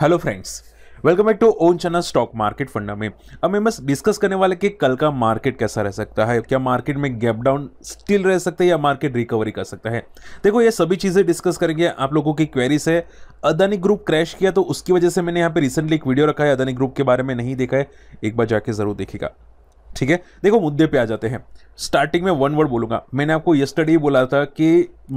hello friends welcome back to own channel stock market funda में अब मैं बस डिस्कस करने वाले कि कल का मार्केट कैसा रह सकता है क्या मार्केट में गैप डाउन स्टिल रह सकता है या मार्केट रिकवरी कर सकता है देखो ये सभी चीज़ें डिस्कस करेंगे आप लोगों की क्वेरीज है अदानी ग्रुप क्रैश किया तो उसकी वजह से मैंने यहाँ पे रिसेंटली एक वीडियो रखा है अदानी ग्रुप के बारे में नहीं देखा है एक बार जाके ज़रूर देखेगा ठीक है देखो मुद्दे पे आ जाते हैं स्टार्टिंग में वन वर्ड बोलूंगा मैंने आपको यस्टरडे बोला था कि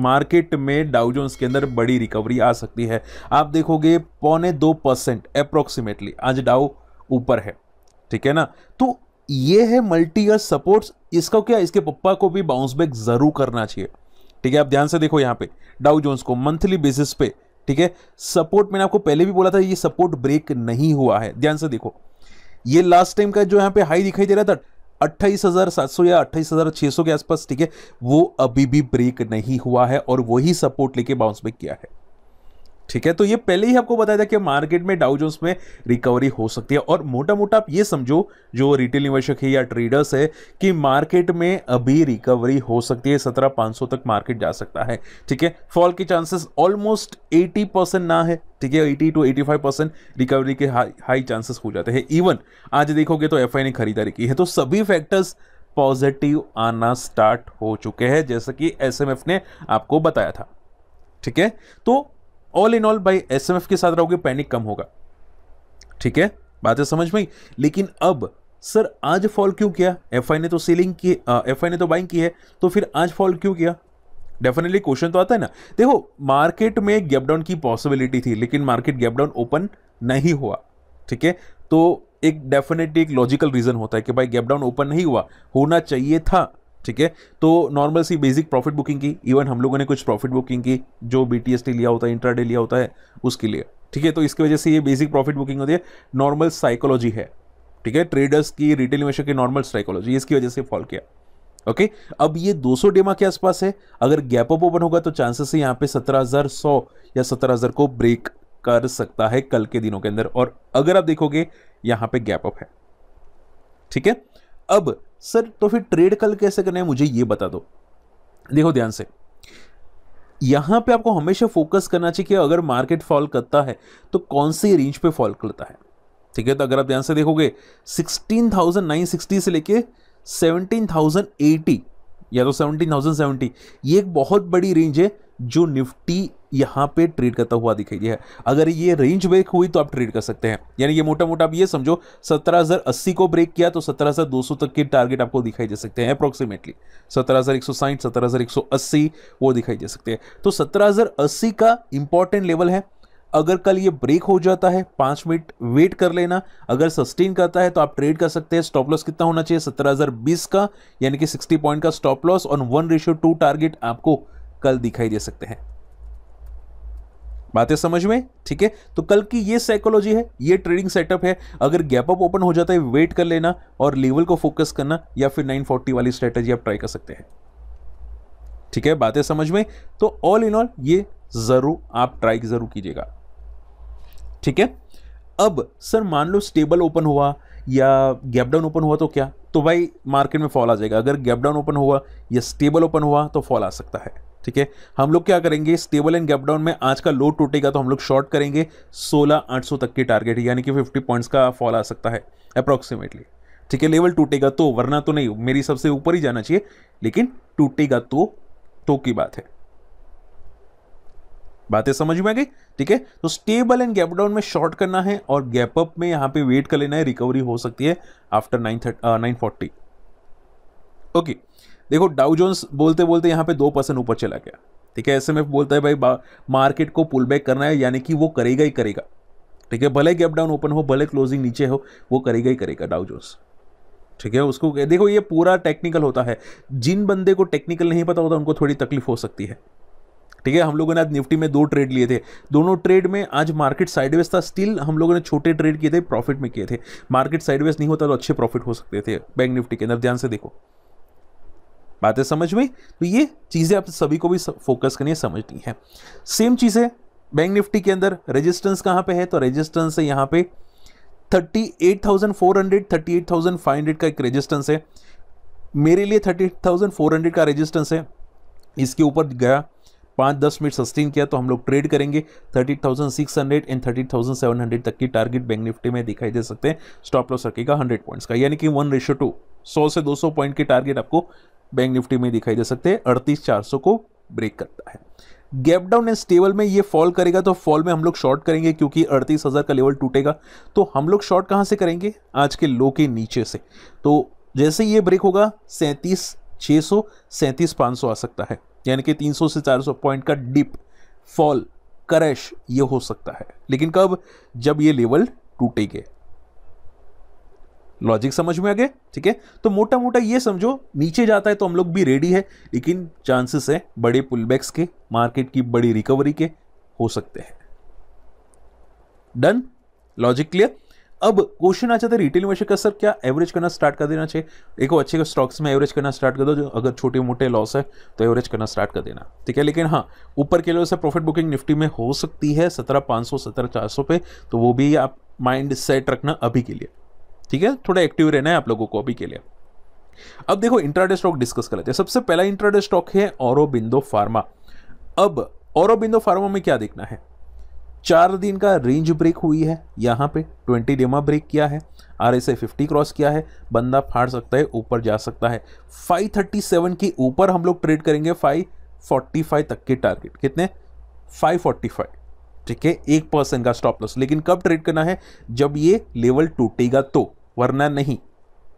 मार्केट में डाउजोन्स के अंदर बड़ी रिकवरी आ सकती है आप देखोगे पौने दो परसेंट अप्रोक्सीमेटली आज डाउ ऊपर है ठीक है ना तो ये है मल्टी ईयर सपोर्ट्स इसका क्या इसके पप्पा को भी बाउंस बैक जरूर करना चाहिए ठीक है आप ध्यान से देखो यहाँ पे डाउ जोन्स को मंथली बेसिस पे ठीक है सपोर्ट मैंने आपको पहले भी बोला था ये सपोर्ट ब्रेक नहीं हुआ है ध्यान से देखो ये लास्ट टाइम का जो यहाँ पे हाई दिखाई दे रहा था अट्ठाईस हज़ार सात सौ या 28,600 हज़ार सौ के आसपास ठीक है वो अभी भी ब्रेक नहीं हुआ है और वही सपोर्ट लेके बाउंस बैक किया है ठीक है तो ये पहले ही आपको बताया था कि मार्केट में डाउ जोन्स में रिकवरी हो सकती है और मोटा मोटा आप ये समझो जो रिटेल निवेशक है या ट्रेडर्स है कि मार्केट में अभी रिकवरी हो सकती है सत्रह पाँच सौ तक मार्केट जा सकता है ठीक है फॉल के चांसेस ऑलमोस्ट एटी परसेंट ना है ठीक है eighty two five percent recovery के हाई हाई चांसेस हो जाते हैं इवन आज देखोगे तो एफ ने खरीदारी की है तो सभी फैक्टर्स पॉजिटिव आना स्टार्ट हो चुके हैं जैसा कि एस ने आपको बताया था ठीक है तो all in all bias के साथ रहोगे पैनिक कम होगा ठीक है बातें समझ में लेकिन अब सर आज फॉल क्यों किया एफ ने तो सेलिंग की एफ ने तो बाइंग की है तो फिर आज फॉल क्यों किया डेफिनेटली क्वेश्चन तो आता है ना देखो मार्केट में गैप डाउन की पॉसिबिलिटी थी लेकिन मार्केट गैप डाउन ओपन नहीं हुआ ठीक है तो एक डेफिनेटली एक लॉजिकल रीज़न होता है कि भाई गैप डाउन ओपन नहीं हुआ होना चाहिए था ठीक है तो नॉर्मल सी बेसिक प्रॉफिट बुकिंग की इवन हम लोगों ने कुछ प्रॉफिट बुकिंग की जो बी टी एस टी लिया होता है इंट्राडे लिया होता है उसके लिए ठीक है तो इसकी वजह से ये बेसिक प्रॉफिट बुकिंग होती है नॉर्मल साइकोलॉजी है ठीक है ट्रेडर्स की रिटेल निवेशक की नॉर्मल साइकोलॉजी इसकी वजह से फॉल किया ओके अब ये 200 डेमा के आसपास है अगर गैप अप ओपन होगा तो चांसेस है यहाँ पे 17,100 या 17,000 को ब्रेक कर सकता है कल के दिनों के अंदर और अगर आप देखोगे यहाँ पे गैप अप है ठीक है अब सर तो फिर ट्रेड कल कैसे करना है मुझे ये बता दो देखो ध्यान से यहाँ पे आपको हमेशा फोकस करना चाहिए कि अगर मार्केट फॉल करता है तो कौन सी रेंज पे फॉल करता है ठीक है तो अगर आप ध्यान से देखोगे 16,960 से लेके सेवनटीन थाउजेंड एटी या तो सेवनटीन थाउजेंड सेवेंटी ये एक बहुत बड़ी रेंज है जो निफ्टी यहाँ पे ट्रेड करता हुआ दिखाई दिया है अगर ये रेंज ब्रेक हुई तो आप ट्रेड कर सकते हैं यानी ये मोटा मोटा आप ये समझो सत्रह हज़ार अस्सी को ब्रेक किया तो सत्रह हजार दो सौ तक के टारगेट आपको दिखाई दे सकते हैं अप्रोक्सीमेटली सौ अस्सी वो दिखाई दे सकते हैं तो सत्रह हज़ार अस्सी का इंपॉर्टेंट लेवल है अगर कल ये ब्रेक हो जाता है पांच मिनट वेट कर लेना अगर सस्टेन करता है तो आप ट्रेड कर सकते हैं स्टॉप लॉस कितना होना चाहिए सत्रह हज़ार बीस का यानी कि सिक्सटी पॉइंट का स्टॉप लॉस और वन रेशियो टू टारगेट आपको कल दिखाई दे सकते हैं बातें समझ में ठीक है तो कल की ये साइकोलॉजी है ये ट्रेडिंग सेटअप है अगर गैप अप ओपन हो जाता है वेट कर लेना और लेवल को फोकस करना या फिर 940 वाली स्ट्रेटेजी आप ट्राई कर सकते हैं ठीक है बातें समझ में तो ऑल इन ऑल ये ज़रूर आप ट्राई ज़रूर कीजिएगा ठीक है अब सर मान लो स्टेबल ओपन हुआ या गैप डाउन ओपन हुआ तो क्या तो भाई मार्केट में फॉल आ जाएगा अगर गैप डाउन ओपन हुआ या स्टेबल ओपन हुआ तो फॉल आ सकता है ठीक है हम लोग क्या करेंगे स्टेबल एंड गैप डाउन में आज का लो टूटेगा तो हम लोग शॉर्ट करेंगे 16800 तक के टारगेट यानी कि 50 पॉइंट्स का फॉल आ सकता है अप्रॉक्सीमेटली ठीक है लेवल टूटेगा तो वरना तो नहीं मेरी सबसे ऊपर ही जाना चाहिए लेकिन टूटेगा तो तो की बात है बातें समझ में आ गई ठीक है तो स्टेबल एंड गैप डाउन में शॉर्ट करना है और गैप अप में यहाँ पे वेट कर लेना है रिकवरी हो सकती है after nine thirty nine forty okay देखो डाउजोन्स बोलते बोलते यहाँ पे दो परसेंट ऊपर चला गया ठीक है ऐसे में बोलता है भाई मार्केट को पुल बैक करना है यानी कि वो करेगा ही करेगा ठीक है भले गैप डाउन ओपन हो भले क्लोजिंग नीचे हो वो करेगा ही करेगा डाउजोन्स ठीक है उसको देखो ये पूरा टेक्निकल होता है जिन बंदे को टेक्निकल नहीं पता होता उनको थोड़ी तकलीफ हो सकती है ठीक है हम लोगों ने आज निफ्टी में दो ट्रेड लिए थे दोनों ट्रेड में आज मार्केट साइडवेज था स्टिल हम लोगों ने छोटे ट्रेड किए थे प्रॉफिट में किए थे मार्केट साइडवेज नहीं होता तो अच्छे प्रॉफिट हो सकते थे बैंक निफ्टी के अंदर ध्यान से देखो बातें समझ में तो ये चीज़ें आप सभी को भी फोकस करनी है समझनी है सेम चीज़ है बैंक निफ्टी के अंदर रेजिस्टेंस कहाँ पे है तो रेजिस्टेंस है यहाँ पे फाइव हंड्रेड का एक रेजिस्टेंस है मेरे लिए हंड्रेड का रेजिस्टेंस है इसके ऊपर गया पाँच दस मिनट सस्टेन किया तो हम लोग ट्रेड करेंगे thirty thousand six hundred and thirty thousand seven hundred तक की टारगेट बैंक निफ्टी में दिखाई दे सकते हैं स्टॉप लॉस रखेगा हंड्रेड पॉइंट्स का यानी कि वन रेशो टू सौ से दो सौ पॉइंट के टारगेट आपको बैंक निफ्टी में दिखाई दे सकते हैं अड़तीस चार सौ को ब्रेक करता है गैप डाउन एंड स्टेबल में ये फॉल करेगा तो फॉल में हम लोग शॉर्ट करेंगे क्योंकि अड़तीस हज़ार का लेवल टूटेगा तो हम लोग शॉर्ट कहाँ से करेंगे आज के लो के नीचे से तो जैसे ये ब्रेक होगा सैंतीस छः सौ सैंतीस पाँच सौ आ सकता है यानी कि 300 से 400 पॉइंट का डिप फॉल करैश ये हो सकता है लेकिन कब जब ये लेवल टूटेगे लॉजिक समझ में आ गए ठीक है तो मोटा मोटा ये समझो नीचे जाता है तो हम लोग भी रेडी है लेकिन चांसेस है बड़े पुलबैक्स के मार्केट की बड़ी रिकवरी के हो सकते हैं डन लॉजिक क्लियर अब क्वेश्चन आ जाता है रिटेल इन्वेस्टर का सर क्या एवरेज करना स्टार्ट कर देना चाहिए देखो अच्छे स्टॉक्स में एवरेज करना स्टार्ट कर दो जो अगर छोटे मोटे लॉस है तो एवरेज करना स्टार्ट कर देना ठीक है लेकिन हाँ ऊपर के लेवल से प्रॉफिट बुकिंग निफ्टी में हो सकती है सत्रह पाँच सौ सत्रह चार सौ पे तो वो भी आप माइंड सेट रखना अभी के लिए ठीक है थोड़ा एक्टिव रहना है आप लोगों को अभी के लिए अब देखो इंट्राडे स्टॉक डिस्कस कर लेते हैं सबसे पहला इंट्राडे स्टॉक है औरबिंदो फार्मा अब औरबिंदो फार्मा में क्या देखना है चार दिन का रेंज ब्रेक हुई है यहाँ पे ट्वेंटी डेमा ब्रेक किया है आर एस फिफ्टी क्रॉस किया है बंदा फाड़ सकता है ऊपर जा सकता है 537 के ऊपर हम लोग ट्रेड करेंगे 545 तक के टारगेट कितने 545 ठीक है एक परसेंट का स्टॉप लॉस लेकिन कब ट्रेड करना है जब ये लेवल टूटेगा तो वरना नहीं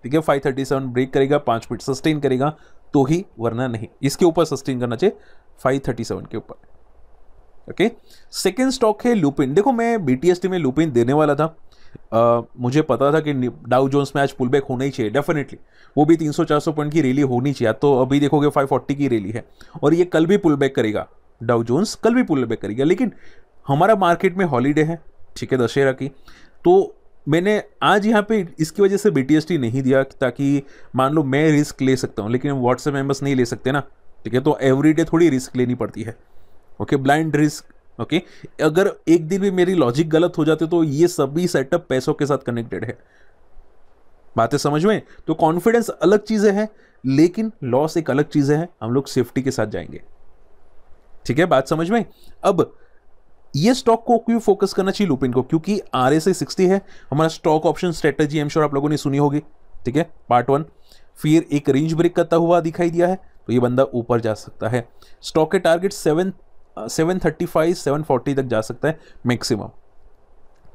ठीक है फाइव ब्रेक करेगा पाँच मिनट सस्टेन करेगा तो ही वरना नहीं इसके ऊपर सस्टेन करना चाहिए फाइव के ऊपर ओके सेकेंड स्टॉक है लुपिन देखो मैं बीटीएसटी में लुपिन देने वाला था Uh, मुझे पता था कि डाउ जोन्स में आज पुल बैक होना ही चाहिए डेफिनेटली वो भी 300-400 पॉइंट की रैली होनी चाहिए तो अभी देखोगे 540 की रैली है और ये कल भी पुल बैक करेगा डाउ जोन्स कल भी पुल बैक करेगा लेकिन हमारा मार्केट में हॉलीडे है ठीक है दशहरा की तो मैंने आज यहाँ पे इसकी वजह से बी नहीं दिया ताकि मान लो मैं रिस्क ले सकता हूँ लेकिन व्हाट्सएप मेम्बर्स नहीं ले सकते ना ठीक है तो एवरी थोड़ी रिस्क लेनी पड़ती है ओके ब्लाइंड रिस्क ओके अगर एक दिन भी मेरी लॉजिक गलत हो जाती तो ये सभी सेटअप पैसों के साथ कनेक्टेड है बातें समझ में तो कॉन्फिडेंस अलग चीज़ें हैं लेकिन लॉस एक अलग चीज है हम लोग सेफ्टी के साथ जाएंगे ठीक है बात समझ में अब ये स्टॉक को क्यों फोकस करना चाहिए लुपिन को क्योंकि आर एस सिक्सटी है हमारा stock option strategy I'm sure आप लोगों ने सुनी होगी ठीक है पार्ट वन फिर एक रेंज ब्रेक करता हुआ दिखाई दिया है तो ये बंदा ऊपर जा सकता है स्टॉक के target seven seven thirty five seven forty तक जा सकता है मैक्सिमम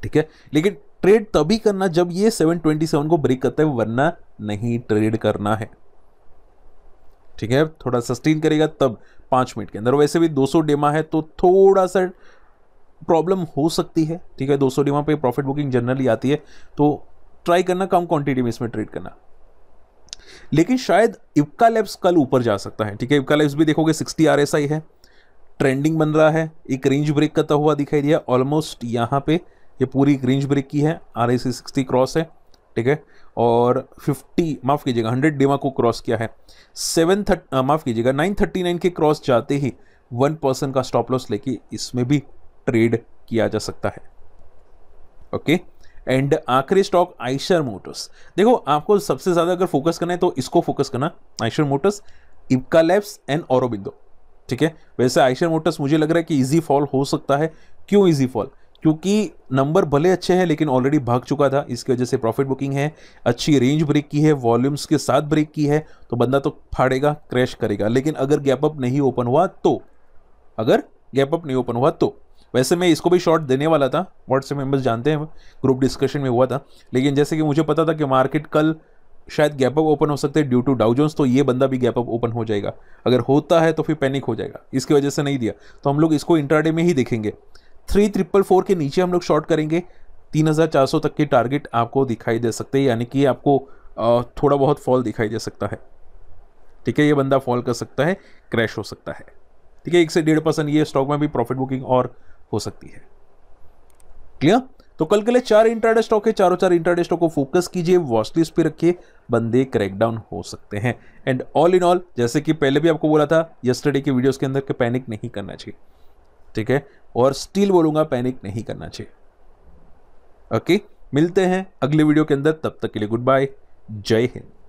ठीक है लेकिन ट्रेड तभी करना जब ये सेवन ट्वेंटी सेवन को ब्रेक करता है वरना नहीं ट्रेड करना है ठीक है थोड़ा सस्टेन करेगा तब पाँच मिनट के अंदर वैसे भी दो सौ डेमा है तो थोड़ा सा प्रॉब्लम हो सकती है ठीक है दो सौ डेमा पर प्रॉफिट बुकिंग जनरली आती है तो ट्राई करना कम क्वांटिटी में इसमें ट्रेड करना लेकिन शायद इवका लैब्स कल ऊपर जा सकता है ठीक है इवका लैब्स भी देखोगे सिक्सटी आर है ट्रेंडिंग बन रहा है एक रेंज ब्रेक करता हुआ दिखाई दिया ऑलमोस्ट यहाँ पे ये पूरी एक रेंज ब्रेक की है आर सी सिक्सटी क्रॉस है ठीक है और 50 माफ़ कीजिएगा 100 डेमा को क्रॉस किया है सेवन थर्ट माफ़ कीजिएगा 939 के क्रॉस जाते ही वन परसेंट का स्टॉप लॉस लेके इसमें भी ट्रेड किया जा सकता है ओके एंड आखिरी स्टॉक आइशर मोटर्स देखो आपको सबसे ज़्यादा अगर फोकस करना है तो इसको फोकस करना आइशर मोटर्स इबका लैब्स एंड औरबिंदो ठीक है वैसे आयशर मोटर्स मुझे लग रहा है कि ईजी फॉल हो सकता है क्यों ईजी फॉल क्योंकि नंबर भले अच्छे हैं लेकिन ऑलरेडी भाग चुका था इसकी वजह से प्रॉफिट बुकिंग है अच्छी रेंज ब्रेक की है वॉल्यूम्स के साथ ब्रेक की है तो बंदा तो फाड़ेगा क्रैश करेगा लेकिन अगर गैप अप नहीं ओपन हुआ तो अगर गैप अप नहीं ओपन हुआ तो वैसे मैं इसको भी शॉर्ट देने वाला था व्हाट्सएप मेम्बर्स जानते हैं ग्रुप डिस्कशन में हुआ था लेकिन जैसे कि मुझे पता था कि मार्केट कल शायद गैप अप ओपन हो सकते हैं ड्यू टू डाउ जोन्स तो ये बंदा भी गैप अप ओपन हो जाएगा अगर होता है तो फिर पैनिक हो जाएगा इसकी वजह से नहीं दिया तो हम लोग इसको इंटरडे में ही देखेंगे थ्री ट्रिपल फोर के नीचे हम लोग शॉर्ट करेंगे तीन हज़ार चार सौ तक के टारगेट आपको दिखाई दे सकते हैं यानी कि आपको थोड़ा बहुत फॉल दिखाई दे सकता है ठीक है ये बंदा फॉल कर सकता है क्रैश हो सकता है ठीक है एक से डेढ़ परसेंट ये स्टॉक में भी प्रॉफिट बुकिंग और हो सकती है क्लियर तो कल के लिए चार इंटरडे स्टॉक है चारों चार इंटरडे स्टॉक को फोकस कीजिए वॉच पे रखिए बंदे क्रैकडाउन हो सकते हैं एंड ऑल इन ऑल जैसे कि पहले भी आपको बोला था यस्टरडे के वीडियोस के अंदर के पैनिक नहीं करना चाहिए ठीक है और स्टिल बोलूंगा पैनिक नहीं करना चाहिए ओके मिलते हैं अगले वीडियो के अंदर तब तक के लिए गुड बाय जय हिंद